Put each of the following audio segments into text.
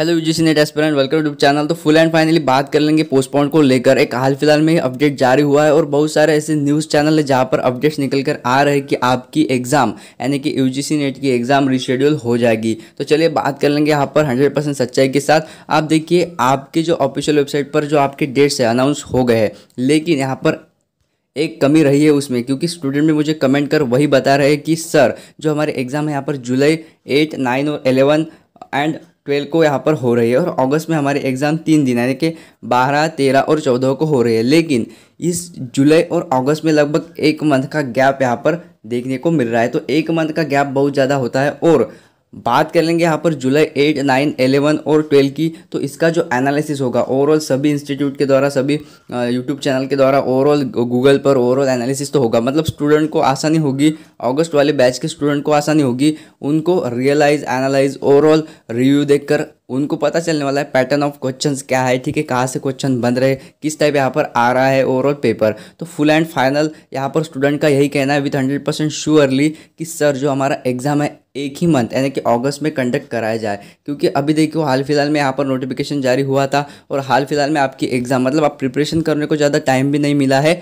hello C NET aspirant welcome YouTube channel तो full and finally बात कर लेंगे पोस्टपोन को लेकर एक हाल फिलहाल में अपडेट जारी हुआ है और बहुत सारे ऐसे न्यूज़ चैनल है जहाँ पर अपडेट्स निकल कर आ रहे हैं कि आपकी एग्ज़ाम यानी कि यूजीसी नेट की एग्ज़ाम रिशेड्यूल हो जाएगी तो चलिए बात कर लेंगे यहाँ पर हंड्रेड सच्चाई के साथ आप देखिए आपके जो ऑफिशियल वेबसाइट पर जो आपके डेट्स है अनाउंस हो गए हैं लेकिन यहाँ पर एक कमी रही है उसमें क्योंकि स्टूडेंट भी मुझे कमेंट कर वही बता रहे हैं कि सर जो हमारे एग्ज़ाम है यहाँ पर जुलाई एट नाइन और एलेवन एंड ट्वेल्व को यहाँ पर हो रही है और अगस्त में हमारे एग्ज़ाम तीन दिन यानी कि बारह तेरह और चौदह को हो रही है लेकिन इस जुलाई और अगस्त में लगभग एक मंथ का गैप यहाँ पर देखने को मिल रहा है तो एक मंथ का गैप बहुत ज़्यादा होता है और बात कर लेंगे यहाँ पर जुलाई एट नाइन एलेवन और ट्वेल्व की तो इसका जो एनालिसिस होगा ओवरऑल सभी इंस्टीट्यूट के द्वारा सभी यूट्यूब चैनल के द्वारा ओवरऑल गूगल पर ओवरऑल एनालिसिस तो होगा मतलब स्टूडेंट को आसानी होगी अगस्त वाले बैच के स्टूडेंट को आसानी होगी उनको रियलाइज एनालाइज ओवरऑल रिव्यू देखकर उनको पता चलने वाला है पैटर्न ऑफ क्वेश्चंस क्या है ठीक है कहाँ से क्वेश्चन बन रहे किस टाइप यहाँ पर आ रहा है ओवरऑल पेपर तो फुल एंड फाइनल यहाँ पर स्टूडेंट का यही कहना है विथ हंड्रेड परसेंट श्योरली कि सर जो हमारा एग्जाम है एक ही मंथ यानी कि अगस्त में कंडक्ट कराया जाए क्योंकि अभी देखिए हाल फिलहाल में यहाँ पर नोटिफिकेशन जारी हुआ था और हाल फिलहाल में आपकी एग्ज़ाम मतलब आप प्रिपरेशन करने को ज़्यादा टाइम भी नहीं मिला है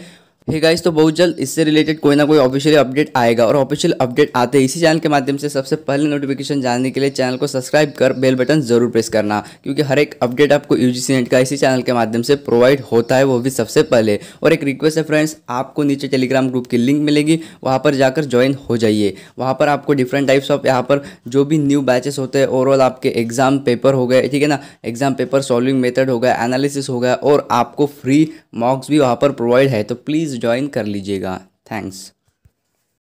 हे hey गाइस तो बहुत जल्द इससे रिलेटेड कोई ना कोई ऑफिशियल अपडेट आएगा और ऑफिशियल अपडेट आते ही इसी चैनल के माध्यम से सबसे पहले नोटिफिकेशन जानने के लिए चैनल को सब्सक्राइब कर बेल बटन जरूर प्रेस करना क्योंकि हर एक अपडेट आपको यू जी नेट का इसी चैनल के माध्यम से प्रोवाइड होता है वो भी सबसे पहले और एक रिक्वेस्ट है फ्रेंड्स आपको नीचे टेलीग्राम ग्रुप की लिंक मिलेगी वहाँ पर जाकर ज्वाइन हो जाइए वहाँ पर आपको डिफरेंट टाइप्स ऑफ यहाँ पर जो भी न्यू बैचेस होते हैं ओवरऑल आपके एग्जाम पेपर हो गए ठीक है ना एग्जाम पेपर सॉल्विंग मेथड हो गया एनालिसिस हो गया और आपको फ्री मॉक्स भी वहाँ पर प्रोवाइड है तो प्लीज़ ज्वाइन कर लीजिएगा थैंक्स